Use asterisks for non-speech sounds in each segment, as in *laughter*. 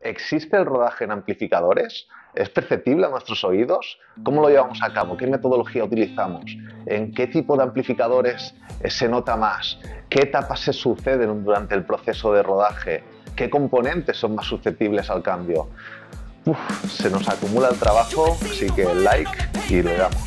¿Existe el rodaje en amplificadores? ¿Es perceptible a nuestros oídos? ¿Cómo lo llevamos a cabo? ¿Qué metodología utilizamos? ¿En qué tipo de amplificadores se nota más? ¿Qué etapas se suceden durante el proceso de rodaje? ¿Qué componentes son más susceptibles al cambio? se nos acumula el trabajo, así que like y le damos.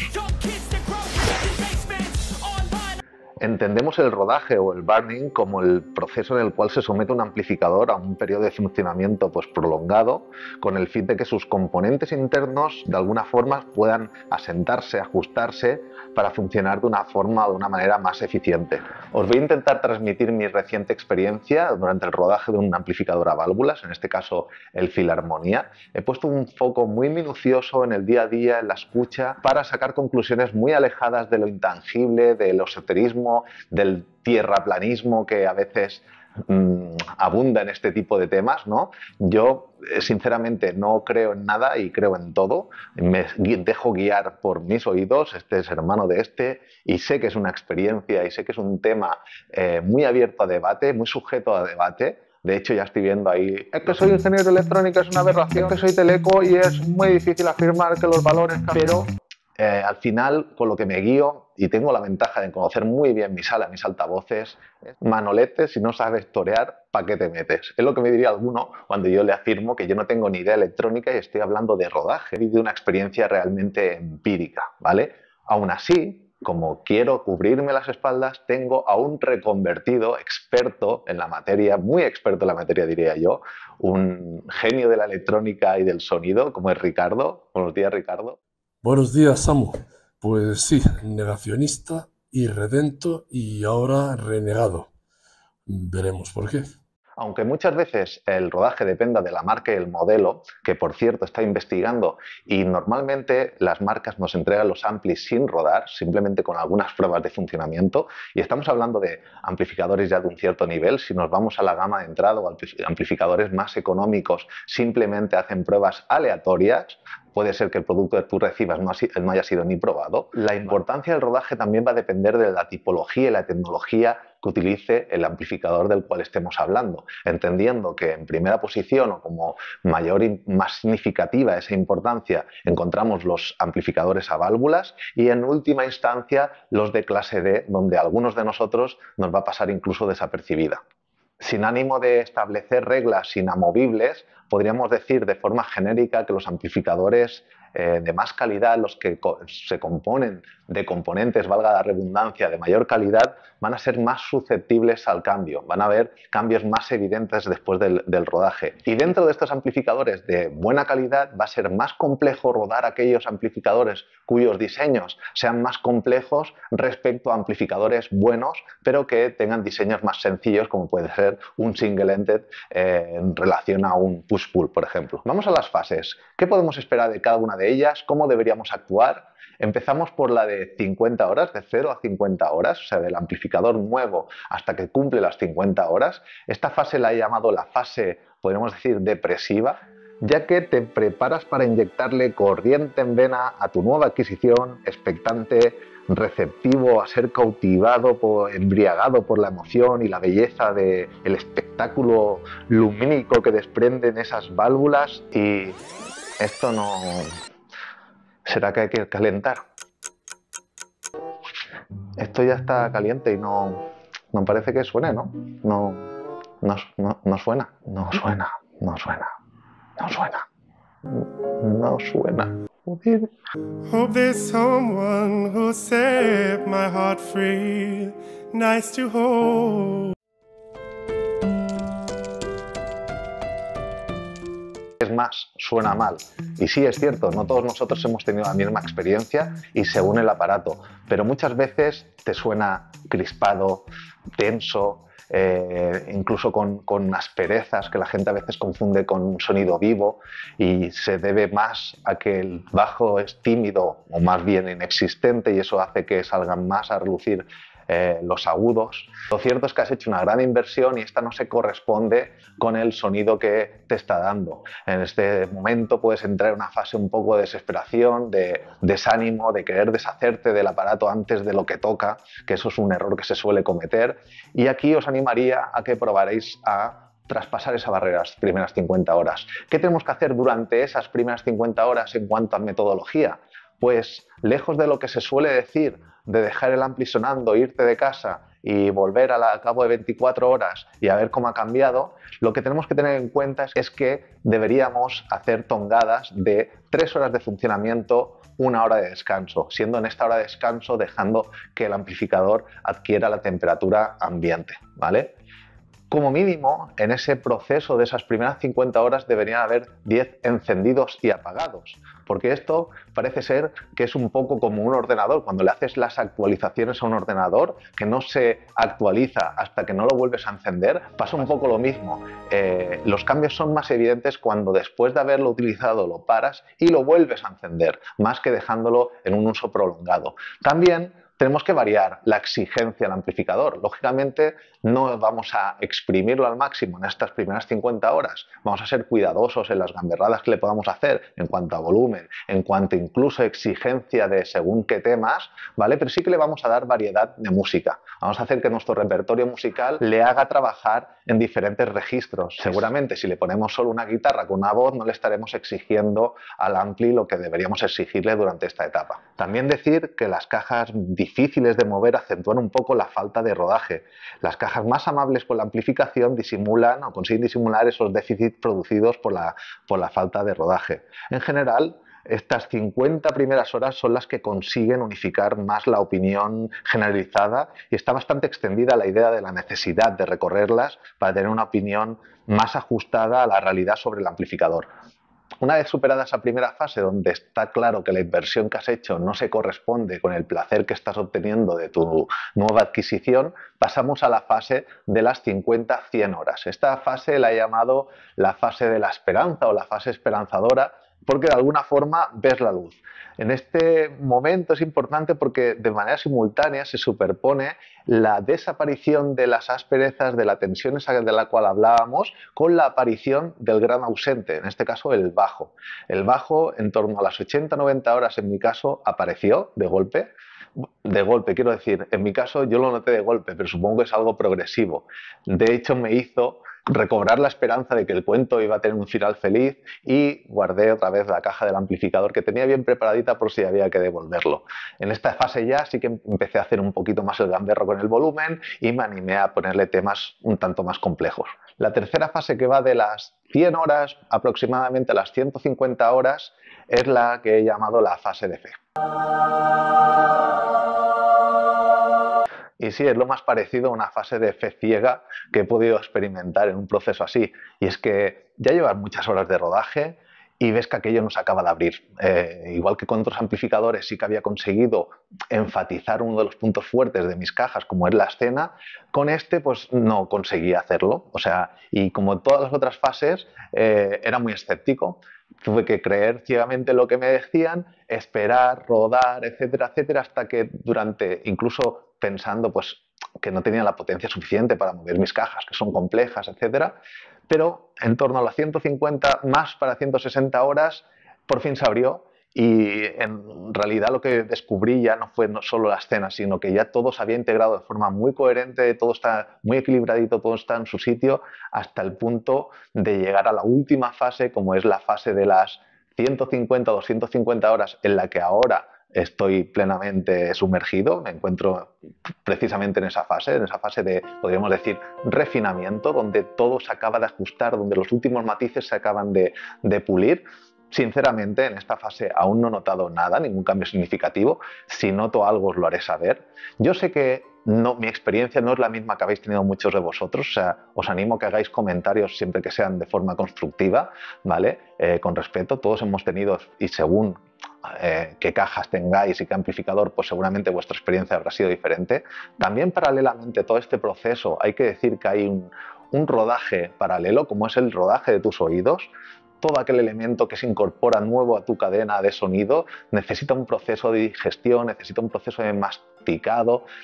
Entendemos el rodaje o el burning como el proceso en el cual se somete un amplificador a un periodo de funcionamiento pues, prolongado con el fin de que sus componentes internos de alguna forma puedan asentarse, ajustarse para funcionar de una forma o de una manera más eficiente. Os voy a intentar transmitir mi reciente experiencia durante el rodaje de un amplificador a válvulas, en este caso el Filarmonía. He puesto un foco muy minucioso en el día a día, en la escucha, para sacar conclusiones muy alejadas de lo intangible, del esoterismo del tierraplanismo que a veces mm, abunda en este tipo de temas, ¿no? Yo eh, sinceramente no creo en nada y creo en todo. Me dejo guiar por mis oídos, este es hermano de este, y sé que es una experiencia y sé que es un tema eh, muy abierto a debate, muy sujeto a debate. De hecho, ya estoy viendo ahí, es que soy ingeniero de electrónica, es una aberración, que soy teleco y es muy difícil afirmar que los valores... Pero eh, al final, con lo que me guío, y tengo la ventaja de conocer muy bien mi sala, mis altavoces, manoletes si no sabes torear, ¿para qué te metes? Es lo que me diría alguno cuando yo le afirmo que yo no tengo ni idea electrónica y estoy hablando de rodaje y de una experiencia realmente empírica, ¿vale? Aún así, como quiero cubrirme las espaldas, tengo a un reconvertido experto en la materia, muy experto en la materia diría yo, un genio de la electrónica y del sonido, como es Ricardo. Buenos días, Ricardo. Buenos días, Samu. Pues sí, negacionista, y redento y ahora renegado. Veremos por qué. Aunque muchas veces el rodaje dependa de la marca y el modelo, que por cierto está investigando, y normalmente las marcas nos entregan los amplis sin rodar, simplemente con algunas pruebas de funcionamiento, y estamos hablando de amplificadores ya de un cierto nivel, si nos vamos a la gama de entrada o amplificadores más económicos, simplemente hacen pruebas aleatorias, puede ser que el producto que tú recibas no, haya sido ni probado. La importancia del rodaje también va a depender de la tipología y la tecnología que utilice el amplificador del cual estemos hablando, entendiendo que en primera posición o como mayor y más significativa esa importancia encontramos los amplificadores a válvulas y en última instancia los de clase D, donde a algunos de nosotros nos va a pasar incluso desapercibida. Sin ánimo de establecer reglas inamovibles, podríamos decir de forma genérica que los amplificadores eh, de más calidad, los que se componen de componentes, valga la redundancia, de mayor calidad, van a ser más susceptibles al cambio, van a haber cambios más evidentes después del, rodaje. Y dentro de estos amplificadores de buena calidad va a ser más complejo rodar aquellos amplificadores cuyos diseños sean más complejos respecto a amplificadores buenos, pero que tengan diseños más sencillos, como puede ser un single ended eh, en relación a un push-pull, por ejemplo. Vamos a las fases. ¿Qué podemos esperar de cada una de ellas, cómo deberíamos actuar. Empezamos por la de 50 horas, de 0 a 50 horas, o sea, del amplificador nuevo hasta que cumple las 50 horas. Esta fase la he llamado la fase, podríamos decir, depresiva, ya que te preparas para inyectarle corriente en vena a tu nueva adquisición, expectante, receptivo a ser cautivado, embriagado por la emoción y la belleza del el espectáculo lumínico que desprenden esas válvulas y esto no, será que hay que calentar. Esto ya está caliente y no, no parece que suene, ¿no? No, no, no, suena, no suena, no suena, no suena, no suena. Hope there's someone who set my heart free, nice to hold. más suena mal. Y sí, es cierto, no todos nosotros hemos tenido la misma experiencia y según el aparato, pero muchas veces te suena crispado, tenso, eh, incluso con, con, asperezas que la gente a veces confunde con un sonido vivo y se debe más a que el bajo es tímido o más bien inexistente y eso hace que salgan más a relucir eh, los agudos. Lo cierto es que has hecho una gran inversión y esta no se corresponde con el sonido que te está dando. En este momento puedes entrar en una fase un poco de desesperación, de desánimo, de querer deshacerte del aparato antes de lo que toca, que eso es un error que se suele cometer. Y aquí os animaría a que probaréis a traspasar esa barrera las primeras 50 horas. ¿Qué tenemos que hacer durante esas primeras 50 horas en cuanto a metodología? Pues lejos de lo que se suele decir, de dejar el ampli sonando, irte de casa y volver al cabo de 24 horas y a ver cómo ha cambiado, lo que tenemos que tener en cuenta es, que deberíamos hacer tongadas de 3 horas de funcionamiento, una hora de descanso, siendo en esta hora de descanso dejando que el amplificador adquiera la temperatura ambiente, ¿vale? como mínimo, en ese proceso de esas primeras 50 horas deberían haber 10 encendidos y apagados, porque esto parece ser que es un poco como un ordenador, cuando le haces las actualizaciones a un ordenador que no se actualiza hasta que no lo vuelves a encender, pasa un poco lo mismo. Eh, los cambios son más evidentes cuando después de haberlo utilizado lo paras y lo vuelves a encender, más que dejándolo en un uso prolongado. También tenemos que variar la exigencia al amplificador. Lógicamente, no vamos a exprimirlo al máximo en estas primeras 50 horas. Vamos a ser cuidadosos en las gamberradas que le podamos hacer en cuanto a volumen, en cuanto incluso a exigencia de según qué temas, ¿vale? Pero sí que le vamos a dar variedad de música. Vamos a hacer que nuestro repertorio musical le haga trabajar en diferentes registros. Seguramente, si le ponemos solo una guitarra con una voz, no le estaremos exigiendo al ampli lo que deberíamos exigirle durante esta etapa. También decir que las cajas difíciles de mover acentúan un poco la falta de rodaje. Las cajas más amables con la amplificación disimulan o consiguen disimular esos déficits producidos por la, por la falta de rodaje. En general, estas 50 primeras horas son las que consiguen unificar más la opinión generalizada y está bastante extendida la idea de la necesidad de recorrerlas para tener una opinión más ajustada a la realidad sobre el amplificador una vez superada esa primera fase donde está claro que la inversión que has hecho no se corresponde con el placer que estás obteniendo de tu nueva adquisición, pasamos a la fase de las 50-100 horas. Esta fase la he llamado la fase de la esperanza o la fase esperanzadora porque de alguna forma ves la luz. En este momento es importante porque de manera simultánea se superpone la desaparición de las asperezas, de la tensión de la cual hablábamos, con la aparición del gran ausente, en este caso el bajo. El bajo en torno a las 80-90 horas en mi caso apareció de golpe, de golpe, quiero decir, en mi caso yo lo noté de golpe, pero supongo que es algo progresivo. De hecho, me hizo recobrar la esperanza de que el cuento iba a tener un final feliz y guardé otra vez la caja del amplificador que tenía bien preparadita por si había que devolverlo. En esta fase ya sí que empecé a hacer un poquito más el gamberro con el volumen y me animé a ponerle temas un tanto más complejos. La tercera fase que va de las 100 horas aproximadamente a las 150 horas es la que he llamado la fase de fe. Y sí, es lo más parecido a una fase de fe ciega que he podido experimentar en un proceso así. Y es que ya llevas muchas horas de rodaje y ves que aquello no se acaba de abrir. Eh, igual que con otros amplificadores sí que había conseguido enfatizar uno de los puntos fuertes de mis cajas, como es la escena, con este pues no conseguí hacerlo. O sea, y como todas las otras fases, eh, era muy escéptico tuve que creer ciegamente lo que me decían, esperar, rodar, etcétera, etcétera, hasta que durante incluso pensando pues, que no tenía la potencia suficiente para mover mis cajas, que son complejas, etc. Pero en torno a las 150 más para 160 horas, por fin se abrió y en realidad lo que descubrí ya no fue solo la escena, sino que ya todo se había integrado de forma muy coherente, todo está muy equilibradito, todo está en su sitio, hasta el punto de llegar a la última fase, como es la fase de las 150 o 250 horas, en la que ahora estoy plenamente sumergido, me encuentro precisamente en esa fase, en esa fase de, podríamos decir, refinamiento, donde todo se acaba de ajustar, donde los últimos matices se acaban de, pulir. Sinceramente, en esta fase aún no he notado nada, ningún cambio significativo. Si noto algo, os lo haré saber. Yo sé que no, mi experiencia no es la misma que habéis tenido muchos de vosotros. os animo a que hagáis comentarios siempre que sean de forma constructiva, ¿vale? Eh, con respeto, todos hemos tenido, y según eh, qué cajas tengáis y qué amplificador, pues seguramente vuestra experiencia habrá sido diferente. También paralelamente todo este proceso hay que decir que hay un, rodaje paralelo, como es el rodaje de tus oídos, todo aquel elemento que se incorpora nuevo a tu cadena de sonido necesita un proceso de digestión, necesita un proceso de,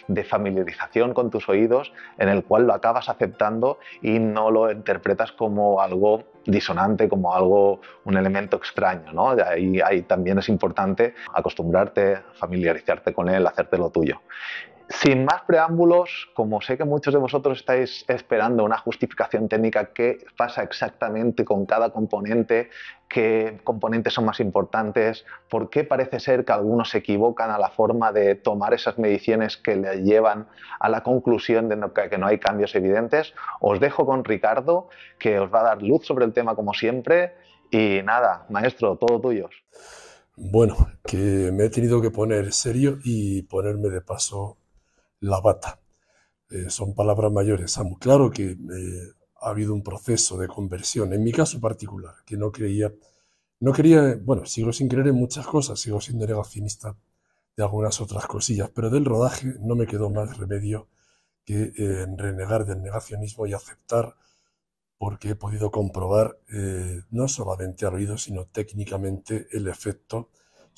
de familiarización con tus oídos, en el cual lo acabas aceptando y no lo interpretas como algo disonante, como algo, un elemento extraño. ¿no? Ahí, ahí también es importante acostumbrarte, familiarizarte con él, lo tuyo. Sin más preámbulos, como sé que muchos de vosotros estáis esperando una justificación técnica, qué pasa exactamente con cada componente, qué componentes son más importantes, por qué parece ser que algunos se equivocan a la forma de tomar esas mediciones que les llevan a la conclusión de que no hay cambios evidentes, os dejo con Ricardo, que os va a dar luz sobre el tema como siempre. Y nada, maestro, todo tuyo. Bueno, que me he tenido que poner serio y ponerme de paso la bata. Eh, son palabras mayores, Samu. Claro que eh, ha habido un proceso de conversión, en mi caso particular, que no creía, no quería, bueno, sigo sin creer en muchas cosas, sigo siendo negacionista de algunas otras cosillas, pero del rodaje no me quedó más remedio que eh, renegar del negacionismo y aceptar, porque he podido comprobar eh, no solamente al oído, sino técnicamente el efecto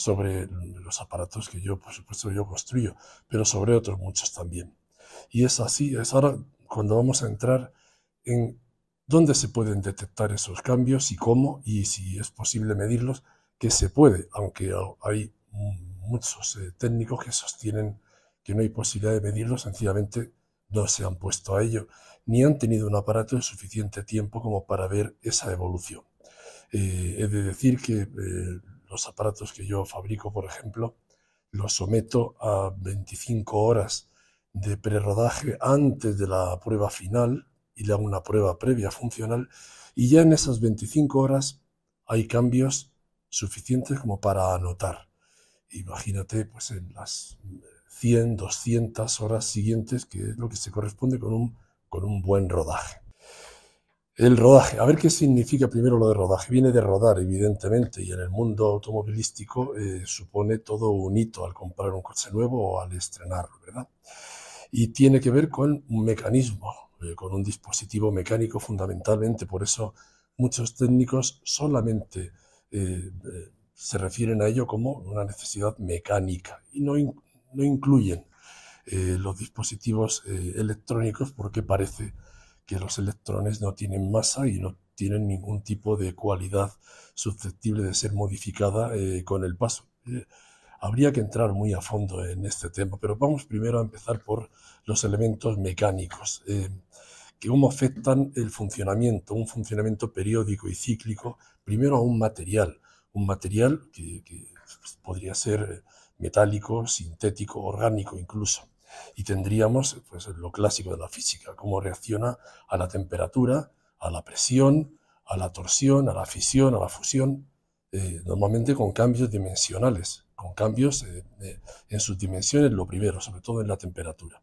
sobre los aparatos que yo, por supuesto, yo construyo, pero sobre otros muchos también. Y es así, es ahora cuando vamos a entrar en dónde se pueden detectar esos cambios y cómo, y si es posible medirlos, que se puede, aunque hay muchos eh, técnicos que sostienen que no hay posibilidad de medirlos, sencillamente no se han puesto a ello, ni han tenido un aparato de suficiente tiempo como para ver esa evolución. Eh, he de decir que eh, los aparatos que yo fabrico, por ejemplo, los someto a 25 horas de prerodaje antes de la prueba final y le hago una prueba previa funcional y ya en esas 25 horas hay cambios suficientes como para anotar. Imagínate pues en las 100, 200 horas siguientes que es lo que se corresponde con un, con un buen rodaje. El rodaje, a ver qué significa primero lo de rodaje. Viene de rodar, evidentemente, y en el mundo automovilístico eh, supone todo un hito al comprar un coche nuevo o al estrenarlo, ¿verdad? Y tiene que ver con un mecanismo, eh, con un dispositivo mecánico fundamentalmente. Por eso muchos técnicos solamente eh, se refieren a ello como una necesidad mecánica y no, no incluyen los dispositivos electrónicos porque parece los electrones no tienen masa y no tienen ningún tipo de cualidad susceptible de ser modificada eh, con el paso. Eh, habría que entrar muy a fondo en este tema, pero vamos primero a empezar por los elementos mecánicos, eh, que cómo afectan el funcionamiento, un funcionamiento periódico y cíclico, primero a un material, un material que pues, podría ser metálico, sintético, orgánico incluso y tendríamos pues, lo clásico de la física, cómo reacciona a la temperatura, a la presión, a la torsión, a la fisión, a la fusión, eh, normalmente con cambios dimensionales, con cambios eh, en sus dimensiones, lo primero, sobre todo en la temperatura.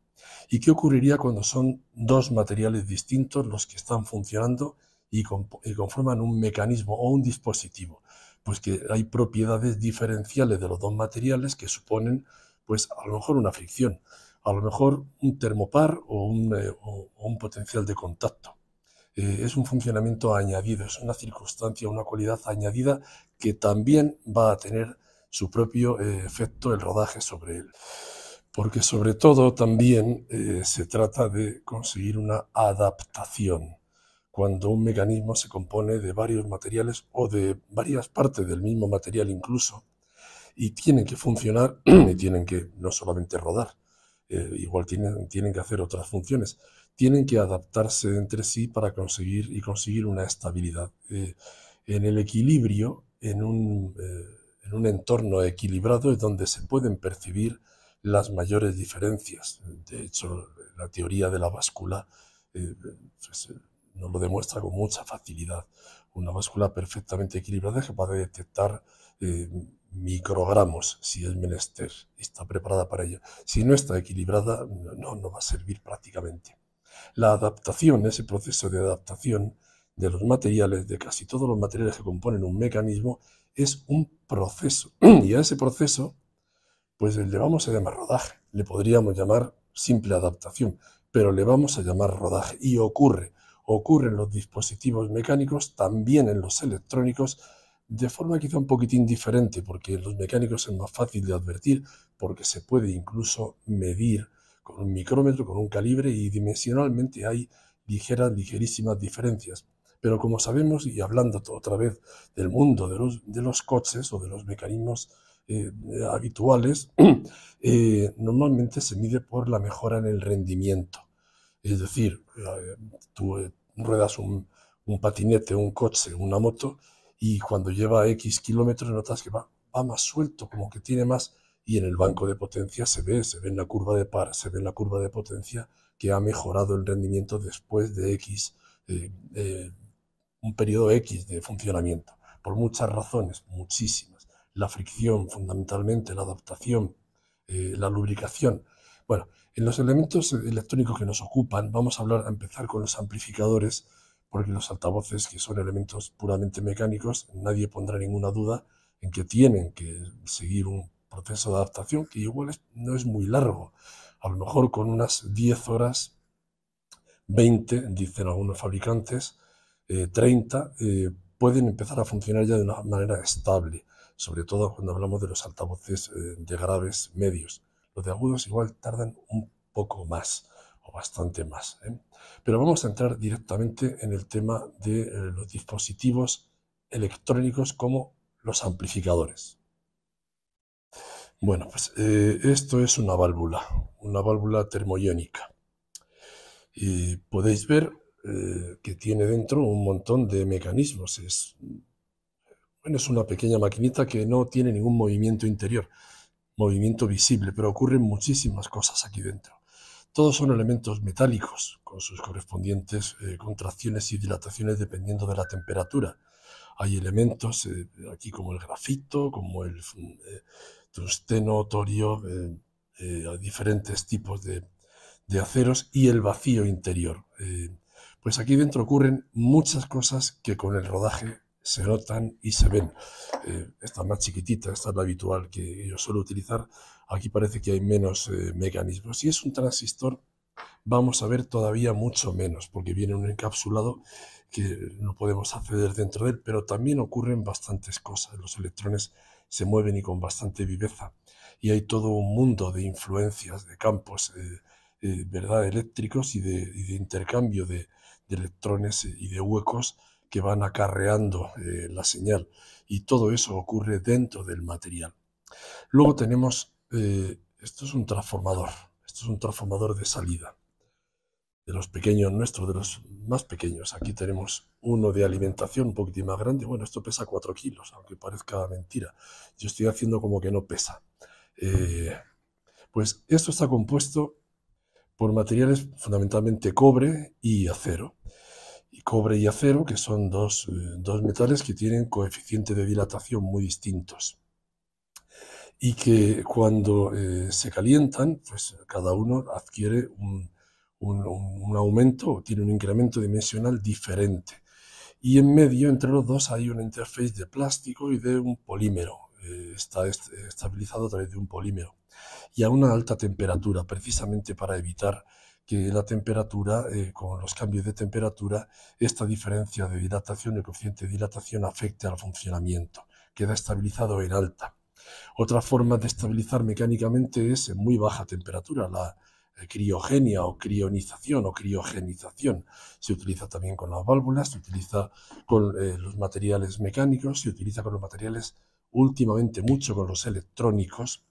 ¿Y qué ocurriría cuando son dos materiales distintos los que están funcionando y, y conforman un mecanismo o un dispositivo? Pues que hay propiedades diferenciales de los dos materiales que suponen, pues a lo mejor una fricción a lo mejor un termopar o un, eh, potencial de contacto. Eh, es un funcionamiento añadido, es una circunstancia, una cualidad añadida que también va a tener su propio eh, efecto el rodaje sobre él. Porque sobre todo también se trata de conseguir una adaptación cuando un mecanismo se compone de varios materiales o de varias partes del mismo material incluso, y tienen que funcionar *clears throat* y tienen que no solamente rodar, eh, igual tienen, que hacer otras funciones. Tienen que adaptarse entre sí para conseguir y conseguir una estabilidad. Eh, en el equilibrio, en un, eh, en un entorno equilibrado es donde se pueden percibir las mayores diferencias. De hecho, la teoría de la báscula pues, nos lo demuestra con mucha facilidad una báscula perfectamente equilibrada que puede detectar eh, microgramos si es menester, está preparada para ello. Si no está equilibrada, no, no va a servir prácticamente. La adaptación, ese proceso de adaptación de los materiales, de casi todos los materiales que componen un mecanismo, es un proceso. *clears throat* Y a ese proceso, pues le vamos a llamar rodaje. Le podríamos llamar simple adaptación, pero le vamos a llamar rodaje. Y ocurre ocurre en los dispositivos mecánicos, también en los electrónicos, de forma quizá un poquitín diferente, porque los mecánicos es más fácil de advertir, porque se puede incluso medir con un micrómetro, con un calibre, y dimensionalmente hay ligeras, ligerísimas diferencias. Pero como sabemos, y hablando otra vez del mundo de los, de los coches o de los mecanismos eh, habituales, *clears throat* eh, normalmente se mide por la mejora en el rendimiento. Es decir, eh, tú, ruedas un, patinete, un coche, una moto, y cuando lleva X kilómetros notas que va, va más suelto, como que tiene más, y en el banco de potencia se ve, se ve en la curva de par, se ve en la curva de potencia que ha mejorado el rendimiento después de X, eh, eh, un periodo X de funcionamiento, por muchas razones, muchísimas. La fricción, fundamentalmente, la adaptación, eh, la lubricación. Bueno, en los elementos electrónicos que nos ocupan, vamos a hablar a empezar con los amplificadores, porque los altavoces, que son elementos puramente mecánicos, nadie pondrá ninguna duda en que tienen que seguir un proceso de adaptación que igual no es muy largo. A lo mejor con unas 10 horas, 20, dicen algunos fabricantes, 30, eh, eh, pueden empezar a funcionar ya de una manera estable, sobre todo cuando hablamos de los altavoces eh, de graves medios de agudos igual tardan un poco más o bastante más. ¿eh? Pero vamos a entrar directamente en el tema de eh, los dispositivos electrónicos como los amplificadores. Bueno, pues eh, esto es una válvula, una válvula termoiónica. Y podéis ver que tiene dentro un montón de mecanismos. Es, es una pequeña maquinita que no tiene ningún movimiento interior movimiento visible, pero ocurren muchísimas cosas aquí dentro. Todos son elementos metálicos, con sus correspondientes eh, contracciones y dilataciones dependiendo de la temperatura. Hay elementos eh, aquí como el grafito, como el eh, tungsteno, torio, eh, diferentes tipos de, aceros y el vacío interior. pues aquí dentro ocurren muchas cosas que con el rodaje se notan y se ven. Eh, esta más chiquitita, esta es la habitual que yo suelo utilizar. Aquí parece que hay menos eh, mecanismos. Si es un transistor, vamos a ver todavía mucho menos, porque viene un encapsulado que no podemos acceder dentro de él, pero también ocurren bastantes cosas. Los electrones se mueven y con bastante viveza. Y hay todo un mundo de influencias, de campos, eh, eh, ¿verdad?, eléctricos y de, intercambio de, electrones y de huecos que van acarreando eh, la señal. Y todo eso ocurre dentro del material. Luego tenemos, eh, esto es un transformador, esto es un transformador de salida. De los pequeños nuestros, de los más pequeños. Aquí tenemos uno de alimentación un poquitín más grande. Bueno, esto pesa 4 kilos, aunque parezca mentira. Yo estoy haciendo como que no pesa. Eh, pues esto está compuesto por materiales fundamentalmente cobre y acero cobre y acero, que son dos, eh, dos metales que tienen coeficiente de dilatación muy distintos y que cuando eh, se calientan, pues cada uno adquiere un, un, aumento tiene un incremento dimensional diferente. Y en medio, entre los dos, hay una interfaz de plástico y de un polímero. Eh, está estabilizado a través de un polímero. Y a una alta temperatura, precisamente para evitar que la temperatura, eh, con los cambios de temperatura, esta diferencia de dilatación, el coeficiente de dilatación, afecte al funcionamiento. Queda estabilizado en alta. Otra forma de estabilizar mecánicamente es en muy baja temperatura, la eh, criogenia o crionización o criogenización. Se utiliza también con las válvulas, se utiliza con eh, los materiales mecánicos, se utiliza con los materiales últimamente mucho con los electrónicos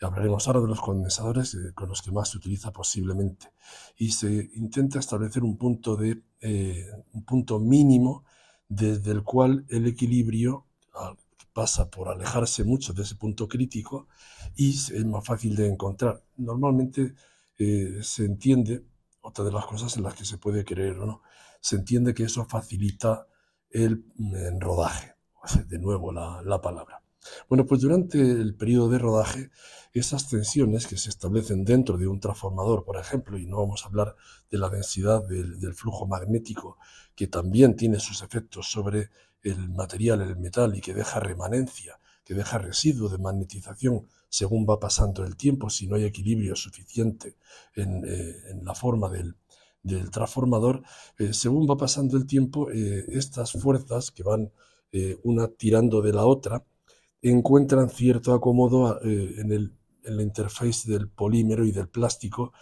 Hablaremos ahora de los condensadores eh, con los que más se utiliza posiblemente. Y se intenta establecer un punto, de, eh, un punto mínimo desde el cual el equilibrio ah, pasa por alejarse mucho de ese punto crítico y es más fácil de encontrar. Normalmente eh, se entiende, otra de las cosas en las que se puede creer no, se entiende que eso facilita el, mm, rodaje, de nuevo la palabra. Bueno, pues durante el periodo de rodaje, esas tensiones que se establecen dentro de un transformador, por ejemplo, y no vamos a hablar de la densidad del, flujo magnético, que también tiene sus efectos sobre el material, el metal, y que deja remanencia, que deja residuo de magnetización según va pasando el tiempo, si no hay equilibrio suficiente en, eh, la forma del, transformador, eh, según va pasando el tiempo, eh, estas fuerzas que van una tirando de la otra, encuentran cierto acomodo ah, eh, en, el, la interfaz del polímero y del plástico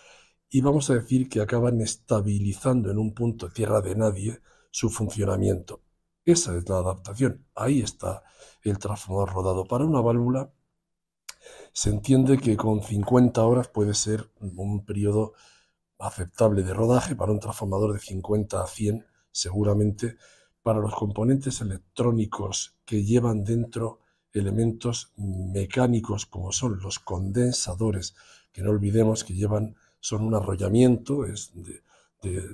y vamos a decir que acaban estabilizando en un punto tierra de nadie su funcionamiento. Esa es la adaptación. Ahí está el transformador rodado. Para una válvula se entiende que con 50 horas puede ser un periodo aceptable de rodaje para un transformador de 50 a 100, seguramente, para los componentes electrónicos que llevan dentro elementos mecánicos como son los condensadores, que no olvidemos que llevan, son un arrollamiento de,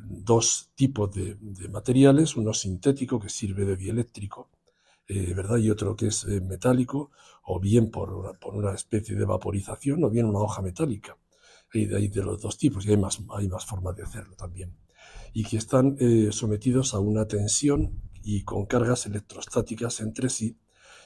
dos tipos de, materiales, uno sintético que sirve de dieléctrico, eh, ¿verdad? Y otro que es eh, metálico, o bien por una, por una, especie de vaporización, o bien una hoja metálica. Hay de, de los dos tipos, y hay más, hay más formas de hacerlo también. Y que están eh, sometidos a una tensión y con cargas electrostáticas entre sí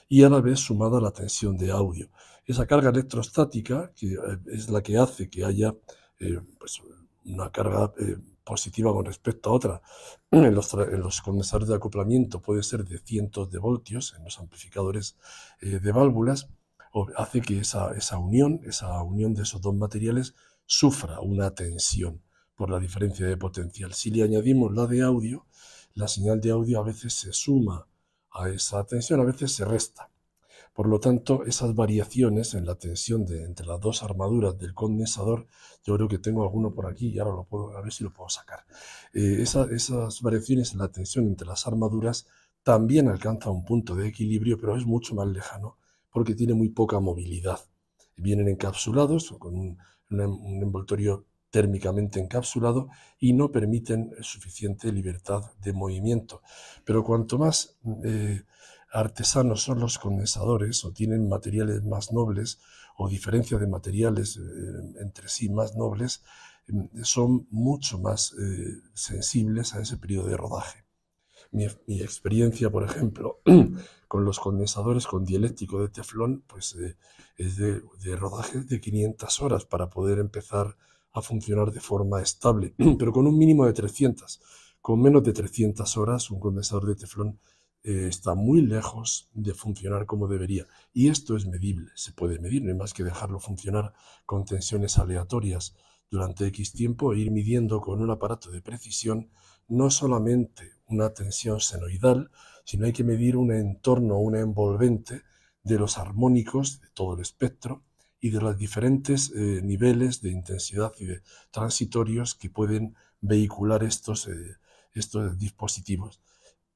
y a la vez sumada la tensión de audio. Esa carga electrostática que eh, es la que hace que haya eh, pues, una carga eh, positiva con respecto a otra. *clears throat* En los, en condensadores de acoplamiento puede ser de cientos de voltios, en los amplificadores de válvulas, o hace que esa, esa, unión, esa unión de esos dos materiales sufra una tensión por la diferencia de potencial. Si le añadimos la de audio, la señal de audio a veces se suma a esa tensión, a veces se resta. Por lo tanto, esas variaciones en la tensión de, entre las dos armaduras del condensador, yo creo que tengo alguno por aquí y ahora lo puedo, a ver si lo puedo sacar. Eh, esas variaciones en la tensión entre las armaduras también alcanza un punto de equilibrio, pero es mucho más lejano porque tiene muy poca movilidad. Vienen encapsulados con un envoltorio térmicamente encapsulado y no permiten suficiente libertad de movimiento. Pero cuanto más eh, artesanos son los condensadores o tienen materiales más nobles o diferencia de materiales eh, entre sí más nobles, em, son mucho más eh, sensibles a ese periodo de rodaje. Mi, experiencia, por ejemplo, *clears throat* con los condensadores con dieléctrico de teflón, pues es de, rodaje de 500 horas para poder empezar a funcionar de forma estable, *clears throat* pero con un mínimo de 300. Con menos de 300 horas, un condensador de teflón eh, está muy lejos de funcionar como debería. Y esto es medible, se puede medir, no hay más que dejarlo funcionar con tensiones aleatorias durante X tiempo e ir midiendo con un aparato de precisión no solamente una tensión senoidal, sino hay que medir un entorno, una envolvente de los armónicos de todo el espectro y de los diferentes eh, niveles de intensidad y de transitorios que pueden vehicular estos, eh, estos dispositivos.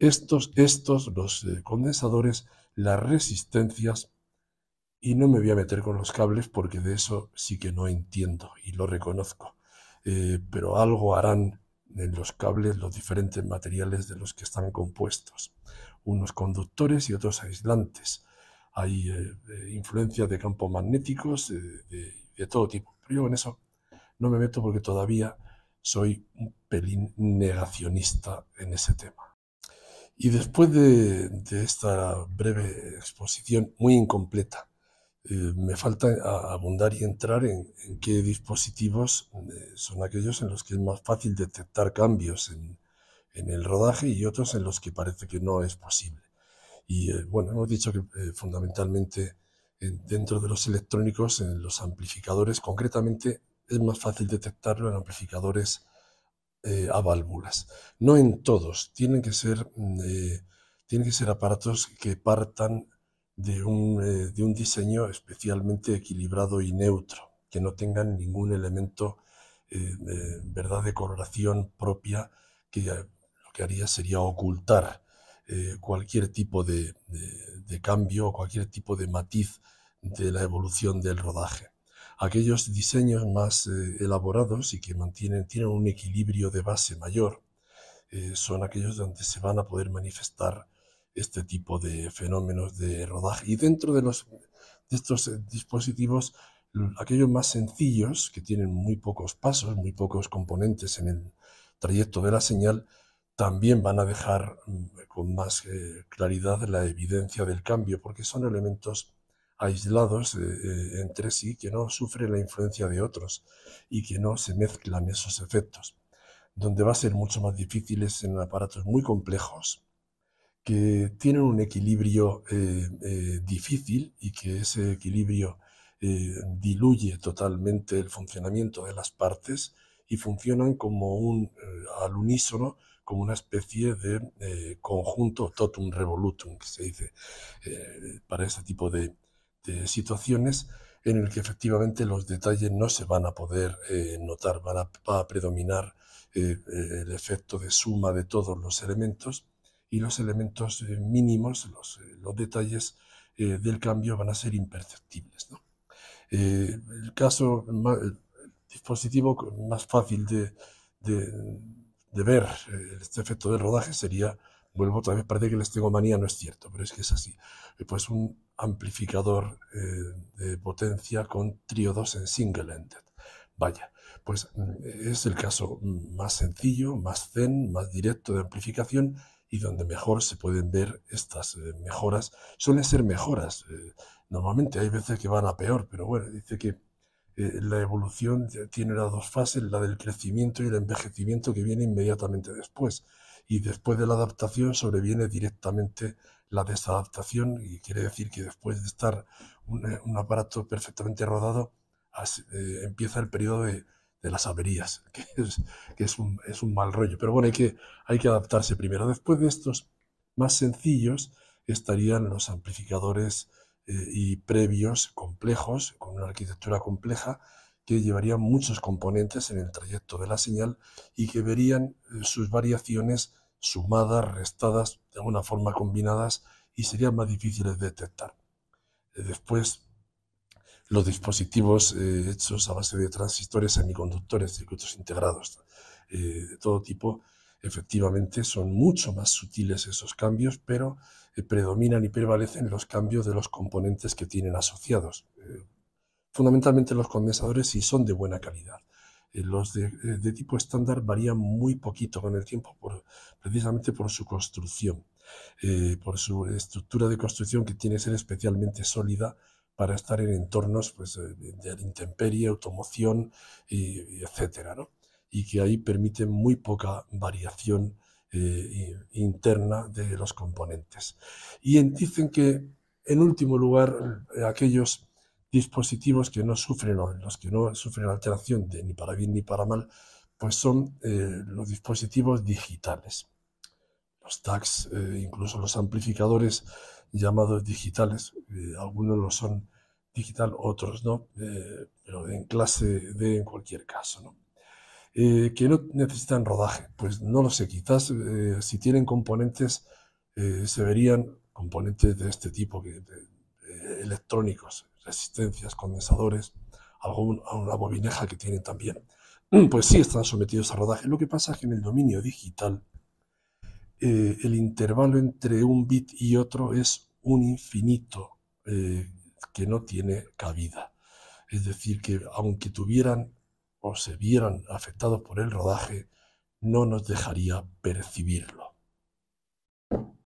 Estos, estos, los eh, condensadores, las resistencias, y no me voy a meter con los cables porque de eso sí que no entiendo y lo reconozco, pero algo harán en los cables los diferentes materiales de los que están compuestos, unos conductores y otros aislantes hay eh, influencias de campos magnéticos, de, todo tipo. Pero yo en eso no me meto porque todavía soy un pelín negacionista en ese tema. Y después de, esta breve exposición, muy incompleta, eh, me falta abundar y entrar en, qué dispositivos eh, son aquellos en los que es más fácil detectar cambios en el rodaje y otros en los que parece que no es posible. Y eh, bueno, hemos dicho que eh, fundamentalmente dentro de los electrónicos, en los amplificadores, concretamente es más fácil detectarlo en amplificadores eh, a válvulas. No en todos, tienen que ser, mm, tienen que ser aparatos que partan de un, diseño especialmente equilibrado y neutro, que no tengan ningún elemento de, verdad de coloración propia que lo que haría sería ocultar eh, cualquier tipo de, cambio o cualquier tipo de matiz de la evolución del rodaje. Aquellos diseños más eh, elaborados y que mantienen, tienen un equilibrio de base mayor eh, son aquellos donde se van a poder manifestar este tipo de fenómenos de rodaje. Y dentro de, los, de estos dispositivos, aquellos más sencillos, que tienen muy pocos pasos, muy pocos componentes en el trayecto de la señal, también van a dejar mm, con más eh, claridad la evidencia del cambio, porque son elementos aislados eh, eh, entre sí que no sufren la influencia de otros y que no se mezclan esos efectos. Donde va a ser mucho más difícil es en aparatos muy complejos que tienen un equilibrio difícil y que ese equilibrio diluye totalmente el funcionamiento de las partes y funcionan como un al unísono como una especie de eh, conjunto totum revolutum, que se dice, eh, para este tipo de, situaciones en el que efectivamente los detalles no se van a poder eh, notar, van a, va a predominar el efecto de suma de todos los elementos y los elementos mínimos, los, los detalles del cambio van a ser imperceptibles. ¿no? el caso, el dispositivo más fácil de de ver eh, este efecto del rodaje sería, vuelvo otra vez, parece que les tengo manía, no es cierto, pero es que es así. Eh, pues un amplificador eh, de potencia con triodos en single-ended. Vaya, pues mm, es el caso más sencillo, más zen, más directo de amplificación y donde mejor se pueden ver estas mejoras. Suelen ser mejoras. normalmente hay veces que van a peor, pero bueno, dice que eh, la evolución tiene las dos fases, la del crecimiento y el envejecimiento que viene inmediatamente después. Y después de la adaptación sobreviene directamente la desadaptación y quiere decir que después de estar un, eh, aparato perfectamente rodado, eh, empieza el periodo de, las averías, *laughs* que, es, un, mal rollo. Pero bueno, hay que, hay que adaptarse primero. Después de estos más sencillos estarían los amplificadores eh, y previos complejos, con una arquitectura compleja, que llevarían muchos componentes en el trayecto de la señal y que verían eh, sus variaciones sumadas, restadas, de alguna forma combinadas y serían más difíciles de detectar. Eh, después, los dispositivos hechos a base de transistores, semiconductores, circuitos integrados de todo tipo, efectivamente son mucho más sutiles esos cambios, pero eh, predominan y prevalecen los cambios de los componentes que tienen asociados. Eh, fundamentalmente los condensadores si son de buena calidad. Eh, los de, tipo estándar varían muy poquito con el tiempo, precisamente por su construcción, por su estructura de construcción que tiene que ser especialmente sólida para estar en entornos pues, de intemperie, automoción, y, y etcétera, y que ahí permiten muy poca variación eh, eh, interna de los componentes. Y dicen que, en último lugar, eh, aquellos dispositivos que no sufren, los que no sufren alteración de ni para bien ni para mal, pues son los dispositivos digitales. Los tags, incluso los amplificadores llamados digitales, algunos lo son digital, otros no, pero en clase D en cualquier caso. ¿no? Eh, que no necesitan rodaje. Pues no lo sé, quizás eh, si tienen componentes, eh, se verían componentes de este tipo, electrónicos, resistencias, condensadores, alguna bobineja que tienen también. *clears throat* Pues sí están sometidos a rodaje. Lo que pasa es que en el dominio digital el intervalo entre un bit y otro es un infinito que no tiene cabida. Es decir, que aunque tuvieran se vieran afectados por el rodaje, no nos dejaría percibirlo.